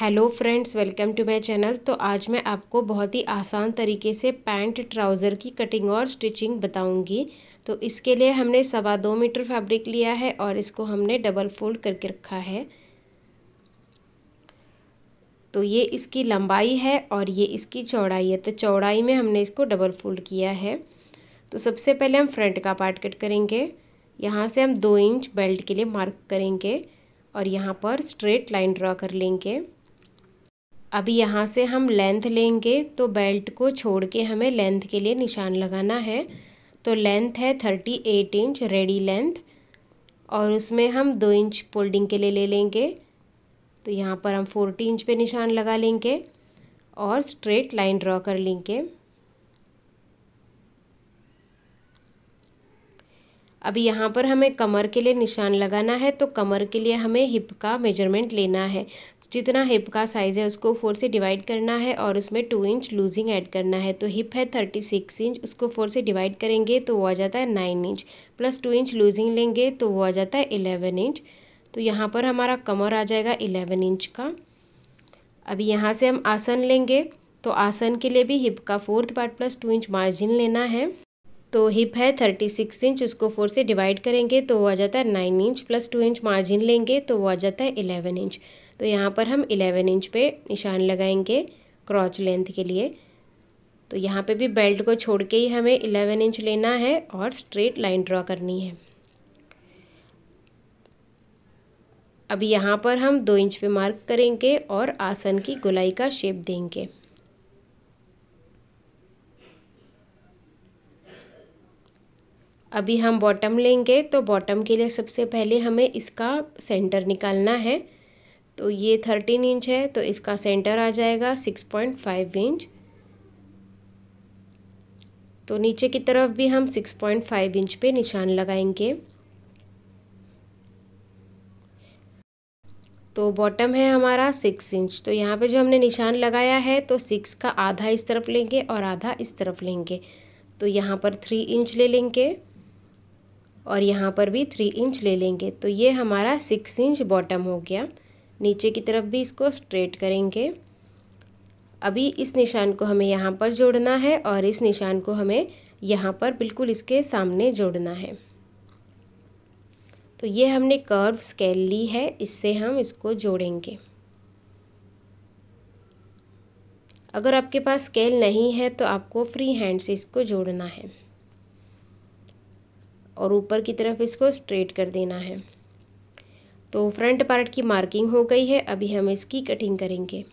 hello friends welcome to my channel तो आज मैं आपको बहुत ही आसान तरीके से पैंट ट्राउज़र की कटिंग और स्टिचिंग बताऊंगी तो इसके लिए हमने सवा दो मीटर फैब्रिक लिया है और इसको हमने डबल फोल्ड करके रखा है तो ये इसकी लंबाई है और ये इसकी चौड़ाई है तो चौड़ाई में हमने इसको डबल फोल्ड किया है तो सबसे पहले हम फ्रंट का पार्ट कट करेंगे यहाँ से हम दो इंच बेल्ट के लिए मार्क करेंगे और यहाँ पर स्ट्रेट लाइन ड्रा कर लेंगे अभी यहाँ से हम लेंथ लेंगे तो बेल्ट को छोड़ के हमें लेंथ के लिए निशान लगाना है तो लेंथ है thirty eight inch ready length और उसमें हम दो इंच फोल्डिंग के लिए ले लेंगे तो यहाँ पर हम फोर्टी इंच पे निशान लगा लेंगे और स्ट्रेट लाइन ड्रॉ कर लेंगे अभी यहाँ पर हमें कमर के लिए निशान लगाना है तो कमर के लिए हमें हिप का मेजरमेंट लेना है जितना हिप का साइज़ है उसको फोर से डिवाइड करना है और उसमें टू इंच लूजिंग ऐड करना है तो हिप है थर्टी सिक्स इंच उसको फोर से डिवाइड करेंगे तो वो आ जाता है nine inch plus two inch loosing लेंगे तो वो आ जाता है इलेवन इंच तो यहाँ पर हमारा कमर आ जाएगा इलेवन इंच का अभी यहाँ से हम आसन लेंगे तो आसन के लिए भी हिप का fourth part plus two inch margin लेना है तो हिप है थर्टी सिक्स इंच उसको फोर से डिवाइड करेंगे तो वो आ जाता है nine inch plus two inch margin लेंगे तो वो आ जाता है इलेवन इंच तो यहाँ पर हम 11 इंच पे निशान लगाएंगे क्रॉच लेंथ के लिए तो यहाँ पे भी बेल्ट को छोड़ के ही हमें 11 इंच लेना है और स्ट्रेट लाइन ड्रॉ करनी है अब यहाँ पर हम दो इंच पे मार्क करेंगे और आसन की गुलाई का शेप देंगे अभी हम बॉटम लेंगे तो बॉटम के लिए सबसे पहले हमें इसका सेंटर निकालना है तो ये थर्टीन इंच है तो इसका सेंटर आ जाएगा सिक्स पॉइंट फाइव इंच तो नीचे की तरफ भी हम सिक्स पॉइंट फाइव इंच पे निशान लगाएंगे तो बॉटम है हमारा सिक्स इंच तो यहाँ पे जो हमने निशान लगाया है तो सिक्स का आधा इस तरफ लेंगे और आधा इस तरफ लेंगे तो यहाँ पर थ्री इंच ले लेंगे और यहाँ पर भी थ्री इंच ले लेंगे तो ये हमारा सिक्स इंच बॉटम हो गया नीचे की तरफ भी इसको स्ट्रेट करेंगे अभी इस निशान को हमें यहाँ पर जोड़ना है और इस निशान को हमें यहाँ पर बिल्कुल इसके सामने जोड़ना है तो ये हमने कर्व स्केल ली है इससे हम इसको जोड़ेंगे अगर आपके पास स्केल नहीं है तो आपको फ्री हैंड से इसको जोड़ना है और ऊपर की तरफ इसको स्ट्रेट कर देना है तो फ्रंट पार्ट की मार्किंग हो गई है अभी हम इसकी कटिंग करेंगे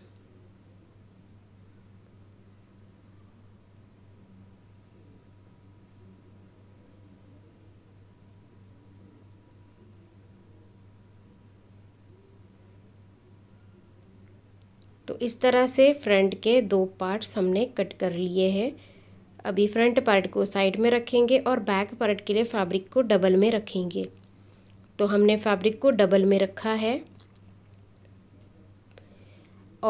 तो इस तरह से फ्रंट के दो पार्ट्स हमने कट कर लिए हैं अभी फ्रंट पार्ट को साइड में रखेंगे और बैक पार्ट के लिए फैब्रिक को डबल में रखेंगे तो हमने फैब्रिक को डबल में रखा है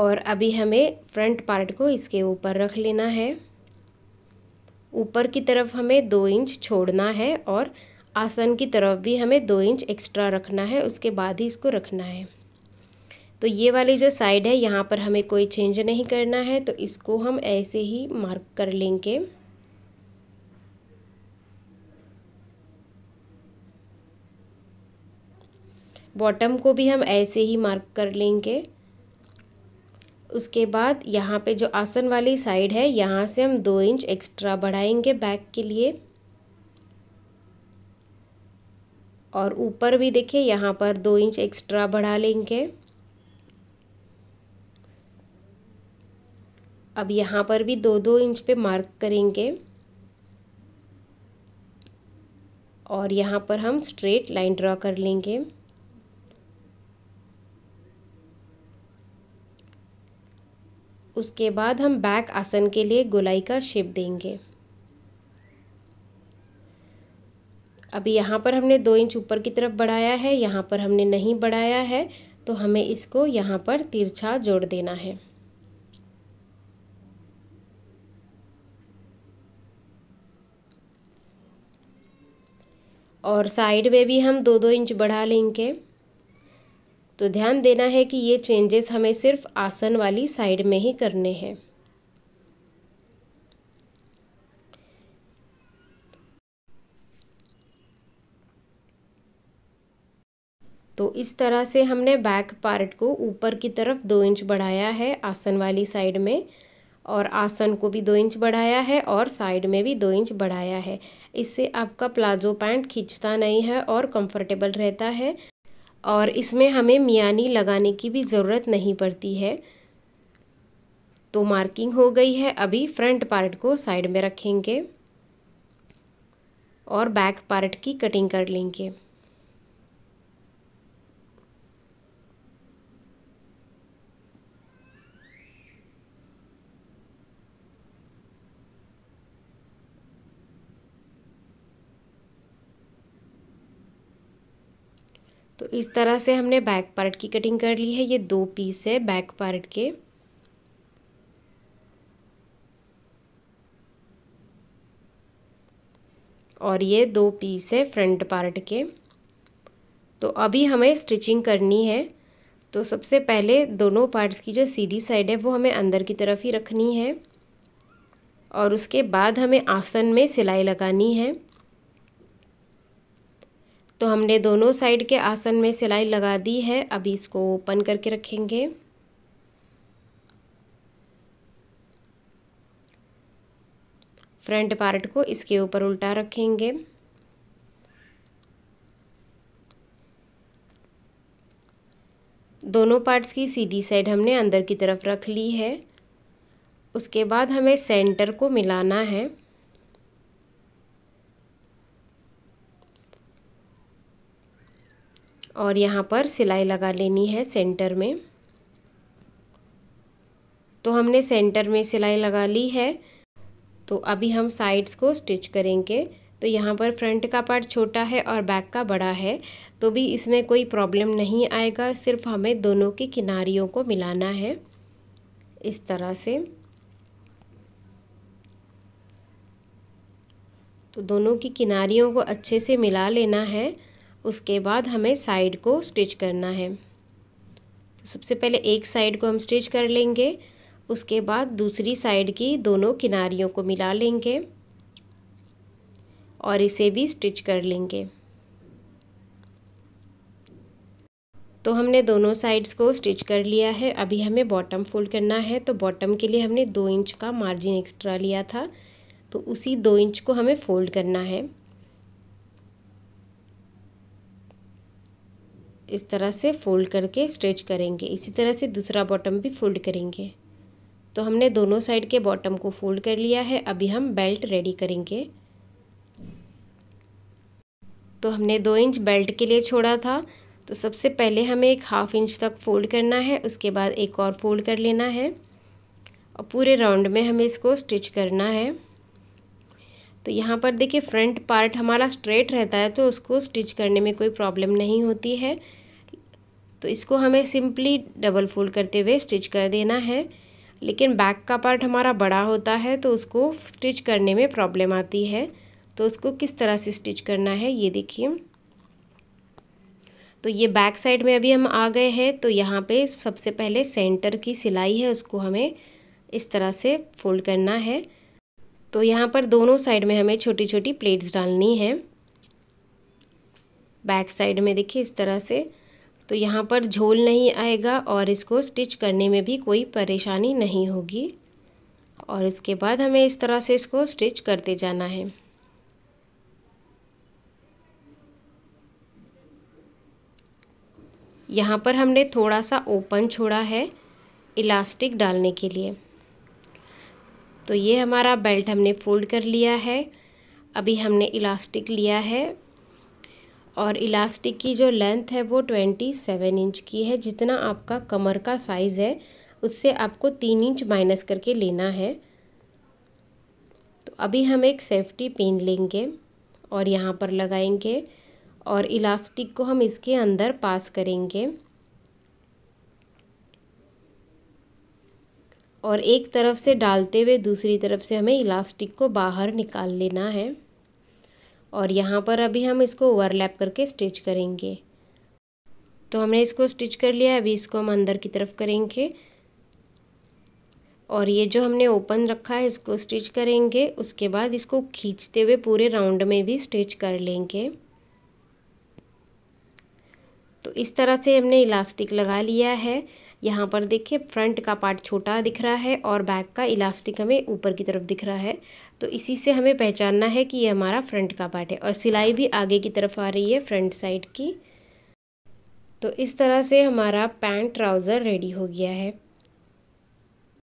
और अभी हमें फ्रंट पार्ट को इसके ऊपर रख लेना है ऊपर की तरफ हमें दो इंच छोड़ना है और आसन की तरफ भी हमें दो इंच एक्स्ट्रा रखना है उसके बाद ही इसको रखना है तो ये वाली जो साइड है यहाँ पर हमें कोई चेंज नहीं करना है तो इसको हम ऐसे ही मार्क कर लेंगे बॉटम को भी हम ऐसे ही मार्क कर लेंगे उसके बाद यहाँ पे जो आसन वाली साइड है यहाँ से हम दो इंच एक्स्ट्रा बढ़ाएंगे बैक के लिए और ऊपर भी देखिए यहाँ पर दो इंच एक्स्ट्रा बढ़ा लेंगे अब यहाँ पर भी दो दो इंच पे मार्क करेंगे और यहाँ पर हम स्ट्रेट लाइन ड्रॉ कर लेंगे उसके बाद हम बैक आसन के लिए गोलाई का शेप देंगे अभी यहाँ पर हमने दो इंच ऊपर की तरफ बढ़ाया है यहाँ पर हमने नहीं बढ़ाया है तो हमें इसको यहाँ पर तिरछा जोड़ देना है और साइड में भी हम दो दो इंच बढ़ा लेंगे तो ध्यान देना है कि ये चेंजेस हमें सिर्फ आसन वाली साइड में ही करने हैं तो इस तरह से हमने बैक पार्ट को ऊपर की तरफ दो इंच बढ़ाया है आसन वाली साइड में और आसन को भी दो इंच बढ़ाया है और साइड में भी दो इंच बढ़ाया है इससे आपका प्लाजो पैंट खींचता नहीं है और कंफर्टेबल रहता है और इसमें हमें मियानी लगाने की भी ज़रूरत नहीं पड़ती है तो मार्किंग हो गई है अभी फ्रंट पार्ट को साइड में रखेंगे और बैक पार्ट की कटिंग कर लेंगे तो इस तरह से हमने बैक पार्ट की कटिंग कर ली है ये दो पीस है बैक पार्ट के और ये दो पीस है फ्रंट पार्ट के तो अभी हमें स्टिचिंग करनी है तो सबसे पहले दोनों पार्ट्स की जो सीधी साइड है वो हमें अंदर की तरफ ही रखनी है और उसके बाद हमें आसन में सिलाई लगानी है तो हमने दोनों साइड के आसन में सिलाई लगा दी है अभी इसको ओपन करके रखेंगे फ्रंट पार्ट को इसके ऊपर उल्टा रखेंगे दोनों पार्ट्स की सीधी साइड हमने अंदर की तरफ रख ली है उसके बाद हमें सेंटर को मिलाना है और यहाँ पर सिलाई लगा लेनी है सेंटर में तो हमने सेंटर में सिलाई लगा ली है तो अभी हम साइड्स को स्टिच करेंगे तो यहाँ पर फ्रंट का पार्ट छोटा है और बैक का बड़ा है तो भी इसमें कोई प्रॉब्लम नहीं आएगा सिर्फ हमें दोनों की किनारियों को मिलाना है इस तरह से तो दोनों की किनारियों को अच्छे से मिला लेना है उसके बाद हमें साइड को स्टिच करना है तो सबसे पहले एक साइड को हम स्टिच कर लेंगे उसके बाद दूसरी साइड की दोनों किनारियों को मिला लेंगे और इसे भी स्टिच कर लेंगे तो हमने दोनों साइड्स को स्टिच कर लिया है अभी हमें बॉटम फोल्ड करना है तो बॉटम के लिए हमने दो इंच का मार्जिन एक्स्ट्रा लिया था तो उसी दो इंच को हमें फोल्ड करना है इस तरह से फोल्ड करके स्ट्रेच करेंगे इसी तरह से दूसरा बॉटम भी फोल्ड करेंगे तो हमने दोनों साइड के बॉटम को फोल्ड कर लिया है अभी हम बेल्ट रेडी करेंगे तो हमने दो इंच बेल्ट के लिए छोड़ा था तो सबसे पहले हमें एक हाफ इंच तक फोल्ड करना है उसके बाद एक और फोल्ड कर लेना है और पूरे राउंड में हमें इसको स्टिच करना है तो यहाँ पर देखिए फ्रंट पार्ट हमारा स्ट्रेट रहता है तो उसको स्टिच करने में कोई प्रॉब्लम नहीं होती है तो इसको हमें सिंपली डबल फोल्ड करते हुए स्टिच कर देना है लेकिन बैक का पार्ट हमारा बड़ा होता है तो उसको स्टिच करने में प्रॉब्लम आती है तो उसको किस तरह से स्टिच करना है ये देखिए तो ये बैक साइड में अभी हम आ गए हैं तो यहाँ पे सबसे पहले सेंटर की सिलाई है उसको हमें इस तरह से फोल्ड करना है तो यहाँ पर दोनों साइड में हमें छोटी छोटी प्लेट्स डालनी है बैक साइड में देखिए इस तरह से तो यहाँ पर झोल नहीं आएगा और इसको स्टिच करने में भी कोई परेशानी नहीं होगी और इसके बाद हमें इस तरह से इसको स्टिच करते जाना है यहाँ पर हमने थोड़ा सा ओपन छोड़ा है इलास्टिक डालने के लिए तो ये हमारा बेल्ट हमने फोल्ड कर लिया है अभी हमने इलास्टिक लिया है और इलास्टिक की जो लेंथ है वो ट्वेंटी सेवन इंच की है जितना आपका कमर का साइज़ है उससे आपको तीन इंच माइनस करके लेना है तो अभी हम एक सेफ्टी पिन लेंगे और यहाँ पर लगाएंगे और इलास्टिक को हम इसके अंदर पास करेंगे और एक तरफ से डालते हुए दूसरी तरफ से हमें इलास्टिक को बाहर निकाल लेना है और यहाँ पर अभी हम इसको ओवरलैप करके स्टिच करेंगे तो हमने इसको स्टिच कर लिया अभी इसको हम अंदर की तरफ करेंगे और ये जो हमने ओपन रखा है इसको स्टिच करेंगे उसके बाद इसको खींचते हुए पूरे राउंड में भी स्टिच कर लेंगे तो इस तरह से हमने इलास्टिक लगा लिया है यहाँ पर देखिए फ्रंट का पार्ट छोटा दिख रहा है और बैक का इलास्टिक हमें ऊपर की तरफ दिख रहा है तो इसी से हमें पहचानना है कि ये हमारा फ्रंट का पार्ट है और सिलाई भी आगे की तरफ आ रही है फ्रंट साइड की तो इस तरह से हमारा पैंट ट्राउज़र रेडी हो गया है